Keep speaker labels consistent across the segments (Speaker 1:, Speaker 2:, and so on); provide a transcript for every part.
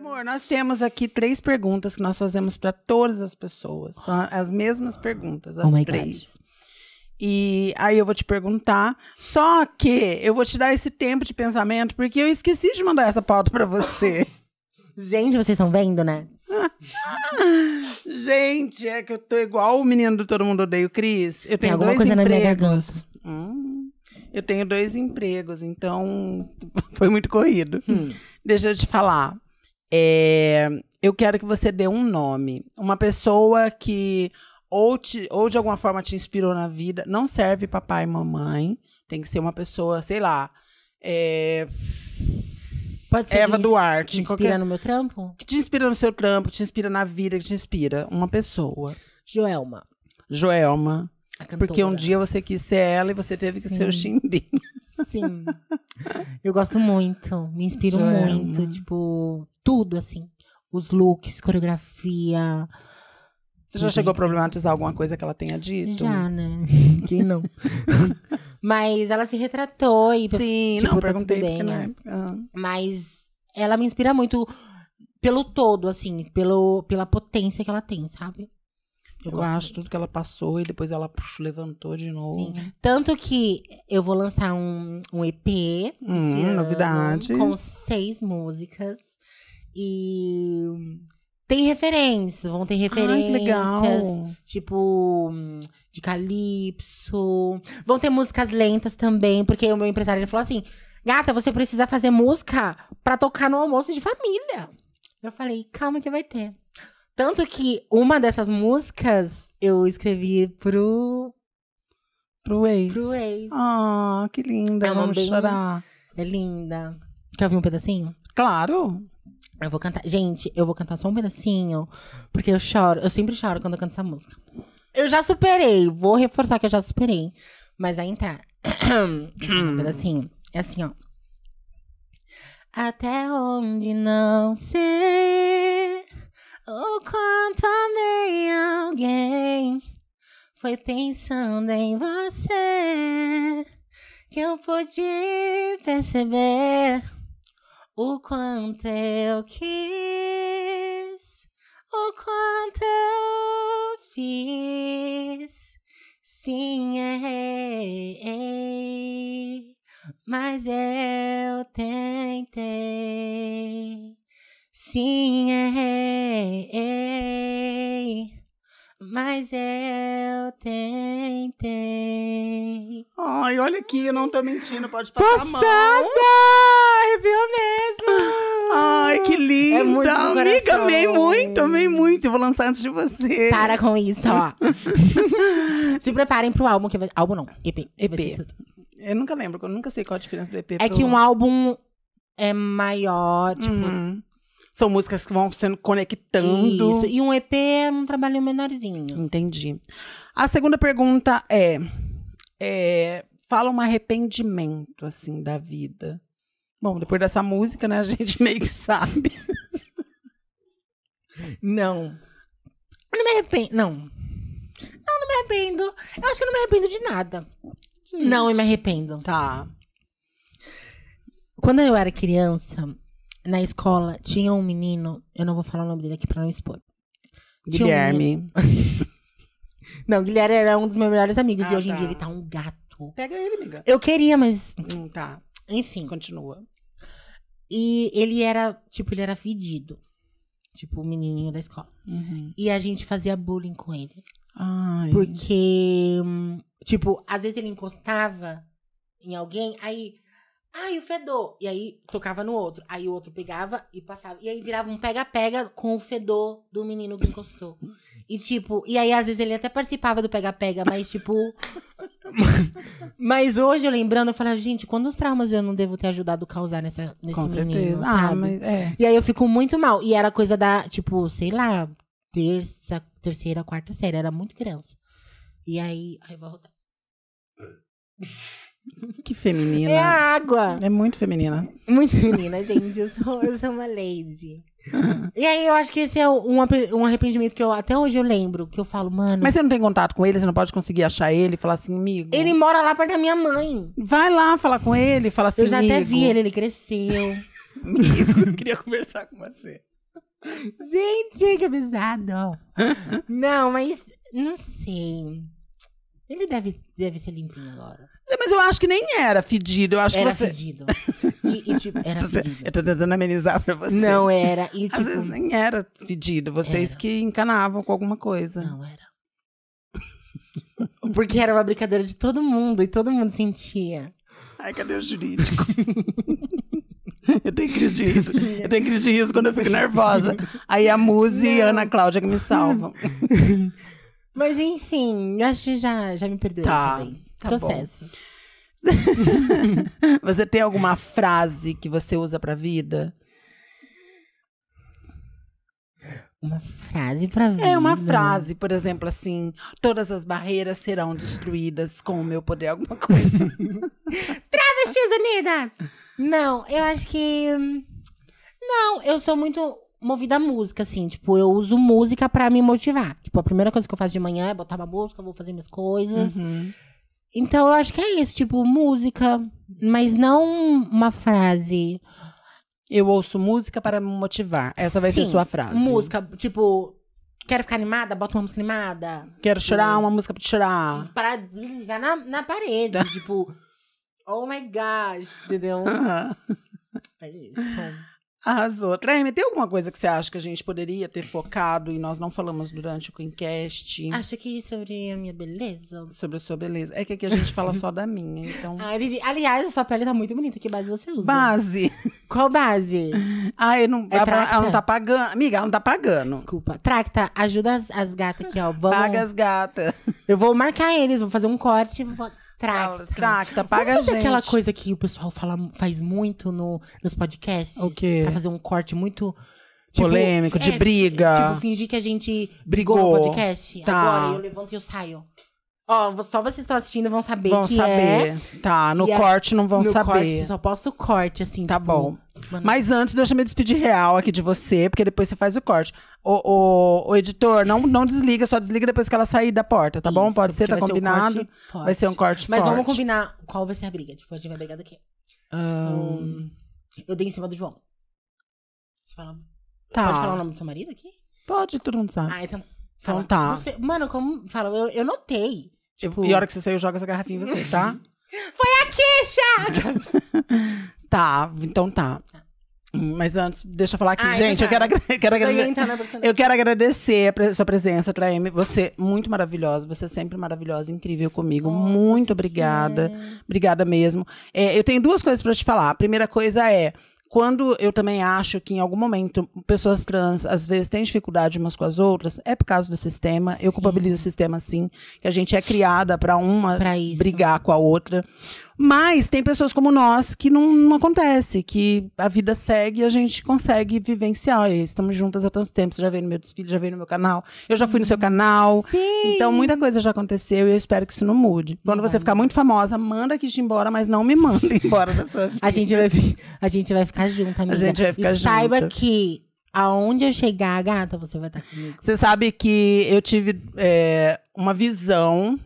Speaker 1: amor, nós temos aqui três perguntas que nós fazemos para todas as pessoas. São as mesmas perguntas, as oh três. God. E aí eu vou te perguntar, só que eu vou te dar esse tempo de pensamento, porque eu esqueci de mandar essa pauta para você.
Speaker 2: Gente, vocês estão vendo, né?
Speaker 1: Gente, é que eu tô igual o menino do Todo Mundo Odeia o Cris. Eu tenho Tem dois empregos. Hum, eu tenho dois empregos, então foi muito corrido. Hum. Deixa eu te falar. É, eu quero que você dê um nome. Uma pessoa que ou, te, ou de alguma forma te inspirou na vida. Não serve papai e mamãe. Tem que ser uma pessoa, sei lá. É... Pode ser Eva Duarte. Te inspira qualquer... no meu
Speaker 2: trampo? Que
Speaker 1: te inspira no seu trampo, que te inspira na vida, que te inspira. Uma pessoa. Joelma. Joelma. Porque um dia
Speaker 2: você quis ser ela e você teve que ser o Chimbinha. Sim. Eu gosto muito, me inspiro Joana. muito, uhum. tipo, tudo assim. Os looks, coreografia. Você já chegou a problematizar
Speaker 1: alguma coisa que ela tenha dito? Já, né?
Speaker 2: Quem não? Mas ela se retratou e Sim, tipo, não, tá perguntei bem, né? né? Ah. Mas ela me inspira muito pelo todo, assim, pelo, pela potência que ela tem, sabe? Eu, eu gosto tudo que ela passou e depois ela levantou de novo. Sim. Tanto que eu vou lançar um, um EP. Hum, novidade. Com seis músicas. E tem referências, vão ter referências. Ai, legal. Tipo, de calypso. Vão ter músicas lentas também, porque o meu empresário ele falou assim: gata, você precisa fazer música pra tocar no almoço de família. Eu falei, calma que vai ter. Tanto que uma dessas músicas eu escrevi pro. Pro ex. Pro ex. Ah, que linda. É uma Vamos bem... chorar. É linda. Quer ouvir um pedacinho? Claro. Eu vou cantar. Gente, eu vou cantar só um pedacinho, porque eu choro. Eu sempre choro quando eu canto essa música. Eu já superei. Vou reforçar que eu já superei. Mas aí entrar. Tá. um pedacinho. É assim, ó. Até onde não sei Oh, quanto amei alguém. Foi pensando em você que eu pude perceber o quanto eu quis, o quanto eu fiz. Sim, errei, errei mas eu tentei. Sim, errei. Mas eu tentei. Ai, olha aqui, eu não tô
Speaker 1: mentindo, pode passar Passada! a mão. viu mesmo! Ai, que é linda! É muito Amiga, amei muito,
Speaker 2: amei muito. vou lançar antes de você. Para com isso, ó. Se preparem pro álbum, que vai... Álbum não, EP. EP.
Speaker 1: Eu nunca lembro,
Speaker 2: eu nunca sei qual a diferença do EP. É pro... que um álbum é maior, tipo, uhum.
Speaker 1: São músicas que vão sendo conectando. Isso. E
Speaker 2: um EP é um trabalho menorzinho.
Speaker 1: Entendi. A segunda pergunta é, é fala um arrependimento assim da vida. Bom, depois dessa música, né, a gente meio que sabe.
Speaker 2: Não. Eu não me arrependo. Não. Não, não me arrependo. Eu acho que eu não me arrependo de nada. Gente. Não, eu me arrependo. Tá. Quando eu era criança, na escola tinha um menino, eu não vou falar o nome dele aqui pra não expor. Guilherme. Um não, Guilherme era um dos meus melhores amigos ah, e hoje tá. em dia tá. ele tá um gato. Pega ele, amiga. Eu queria, mas. Hum, tá. Enfim. Continua. E ele era, tipo, ele era fedido. Tipo, o menininho da escola. Uhum. E a gente fazia bullying com ele. Ai. Porque, hum, tipo, às vezes ele encostava em alguém, aí Ai, o fedor. E aí tocava no outro. Aí o outro pegava e passava. E aí virava um pega-pega com o fedor do menino que encostou. E tipo, e aí às vezes ele até participava do pega-pega, mas tipo. mas hoje, eu lembrando, eu falava, gente, quantos traumas eu não devo ter ajudado a causar nessa, nesse com menino? Certeza. Ah, mas é. E aí eu fico muito mal. E era coisa da, tipo, sei lá, terça, terceira, quarta série. Era muito criança. E aí. aí vou rodar. Que feminina. É a água. É muito feminina. Muito feminina, gente. Eu sou, eu sou uma lady. e aí eu acho que esse é um, um arrependimento que eu até hoje eu lembro, que eu falo, mano. Mas você
Speaker 1: não tem contato com ele, você não pode conseguir achar ele e falar assim, amigo.
Speaker 2: Ele mora lá perto da minha mãe. Vai lá falar com ele, falar assim. Eu já amigo. até vi ele, ele cresceu. amigo, eu queria
Speaker 1: conversar com você.
Speaker 2: Gente, que avisado. não, mas não sei. Ele deve, deve ser limpinho agora. É, mas eu acho que nem era fedido. Eu acho era que você... fedido.
Speaker 1: E, e, tipo, era fedido. Eu tô tentando amenizar pra você. Não era.
Speaker 2: E, tipo... Às vezes nem era
Speaker 1: fedido. Vocês era.
Speaker 2: que encanavam com alguma coisa. Não era. Porque era uma brincadeira de todo mundo e todo mundo sentia.
Speaker 1: Ai, cadê o jurídico?
Speaker 2: Eu tenho crise de riso. Eu tenho crise de riso quando
Speaker 1: eu fico nervosa. Aí a Muse e a Ana Cláudia que me salvam.
Speaker 2: Mas enfim, acho que já, já me perdoei tá. também. Tá
Speaker 1: você tem alguma frase que você usa pra vida?
Speaker 2: Uma frase pra vida. É uma
Speaker 1: frase, por exemplo, assim: todas as barreiras serão destruídas com o meu poder, alguma coisa.
Speaker 2: Travestis Unidas! Não, eu acho que. Hum, não, eu sou muito movida à música, assim. Tipo, eu uso música pra me motivar. Tipo, a primeira coisa que eu faço de manhã é botar uma música, vou fazer minhas coisas. Uhum. Então eu acho que é isso, tipo, música, mas não uma frase. Eu ouço música para me motivar. Essa vai Sim, ser sua frase. Música, tipo, quero ficar animada, bota uma música animada.
Speaker 1: Quero chorar, uma música pra chorar.
Speaker 2: Para já na, na parede, tipo, oh my gosh, entendeu? Uh -huh. É isso.
Speaker 1: Arrasou. Treme, tem alguma coisa que você acha que a gente poderia ter focado e nós não falamos durante o Queencast? Acho que sobre a minha beleza. Sobre a sua beleza. É que aqui a gente fala só da minha, então.
Speaker 2: Ah, Aliás, a sua pele tá muito bonita. Que base você usa? Base. Qual base? Ah, eu não. É ela, ela, não tá pagando. Amiga, ela não tá pagando. Desculpa. Tracta, ajuda as, as gatas aqui, ó. Vamos... Paga as gatas. Eu vou marcar eles, vou fazer um corte. Vou... Tracta. Tracta, paga Vamos fazer é gente. aquela coisa que o pessoal fala, faz muito no, nos podcasts. O quê? Pra fazer um corte muito... Tipo, Polêmico, de é, briga. Tipo, fingir que a gente brigou, no podcast. Tá. Agora eu levanto e eu saio. Ó, oh, só vocês que estão assistindo vão saber. Vão saber. É. Tá, no e corte não vão no saber. Corte, só posta o corte, assim. Tá tipo, bom.
Speaker 1: Mano. Mas antes, deixa eu me despedir real aqui de você, porque depois você faz o corte. O, o, o editor, não, não desliga, só desliga depois que ela sair da porta, tá Isso, bom? Pode ser, tá combinado. Ser um corte, vai ser um corte Mas forte. vamos
Speaker 2: combinar qual vai ser a briga. Tipo, a gente vai brigar do quê?
Speaker 1: Um...
Speaker 2: Tipo, eu dei em cima do João. Você fala... Tá. Pode falar o nome do seu marido aqui?
Speaker 1: Pode, todo mundo sabe. Ah, então. então fala. Então tá. Você...
Speaker 2: mano, como. Fala, eu, eu notei. Tipo... E a hora que você saiu, joga essa garrafinha em você, tá? Foi a queixa!
Speaker 1: Tá, então tá. Mas antes, deixa eu falar aqui, ah, é gente, eu quero, quero agradecer. Eu quero agradecer a sua presença, Traeme. Você muito maravilhosa, você é sempre maravilhosa, incrível comigo. Nossa, muito obrigada. É. Obrigada mesmo. É, eu tenho duas coisas para te falar. A primeira coisa é quando eu também acho que em algum momento pessoas trans às vezes têm dificuldade umas com as outras, é por causa do sistema. Eu culpabilizo sim. o sistema sim, que a gente é criada para uma pra brigar com a outra. Mas tem pessoas como nós que não, não, acontece, que a vida segue e a gente consegue vivenciar. E estamos juntas há tanto tempo, você já veio no meu desfile, já veio no meu canal, eu já fui no seu canal. Sim. Então muita coisa já aconteceu e eu espero que isso não mude. Quando você ficar muito famosa, manda aqui te embora, mas não me manda
Speaker 2: embora da sua vida. a gente vai, a gente vai ficar junto, amiga. A gente vai ficar e junto. saiba que aonde eu chegar, gata, você vai estar tá comigo. Você sabe que eu tive é,
Speaker 1: uma visão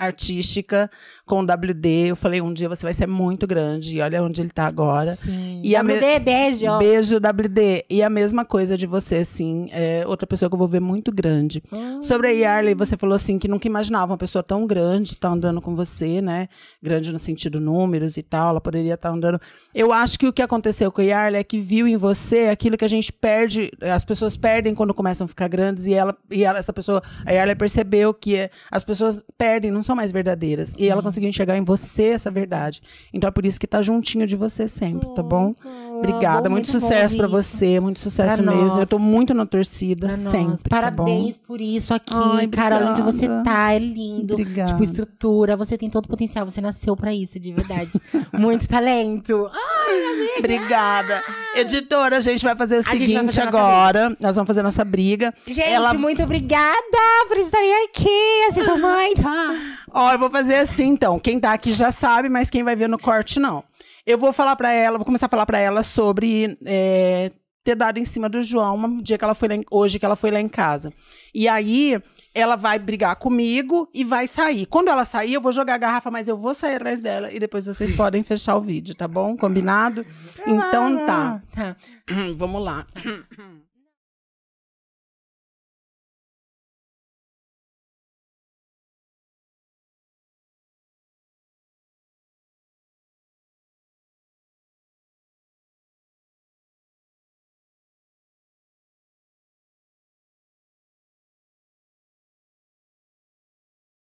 Speaker 1: artística com o WD. Eu falei, um dia você vai ser muito grande. E olha onde ele tá agora. Sim. E WD, é beijo. Beijo, WD. E a mesma coisa de você, assim, é outra pessoa que eu vou ver muito grande. Hum. Sobre a Yarley, você falou assim, que nunca imaginava uma pessoa tão grande tá andando com você, né? Grande no sentido números e tal. Ela poderia estar tá andando... Eu acho que o que aconteceu com a Yarley é que viu em você aquilo que a gente perde, as pessoas perdem quando começam a ficar grandes. E ela, e ela essa pessoa, a Yarley percebeu que as pessoas perdem, não são são mais verdadeiras. E ela uhum. conseguiu enxergar em você essa verdade. Então é por isso que tá juntinho de você sempre, tá bom? Obrigada, muito, sucesso para você, muito sucesso mesmo. Eu tô muito na torcida, sempre. Tá Parabéns
Speaker 2: por isso aqui, cara. Onde você tá é lindo. Tipo, estrutura, você tem todo o potencial, você nasceu para isso, de verdade. muito talento. Ah!
Speaker 1: Obrigada. Editora, a gente vai fazer o a seguinte fazer agora. Nós vamos fazer nossa briga. Gente, Ela... muito
Speaker 2: obrigada por estarem aqui.
Speaker 1: Vocês são muito. Tá? Ó, eu vou fazer assim então. Quem tá aqui já sabe, mas quem vai ver no corte não. Eu vou falar para ela, vou começar a falar para ela sobre é, ter dado em cima do João um dia que ela foi lá em, hoje que ela foi lá em casa. E aí ela vai brigar comigo e vai sair. Quando ela sair, eu vou jogar a garrafa, mas eu vou sair atrás dela e depois vocês podem fechar o vídeo, tá bom? Combinado? Então tá. tá. Hum, vamos lá.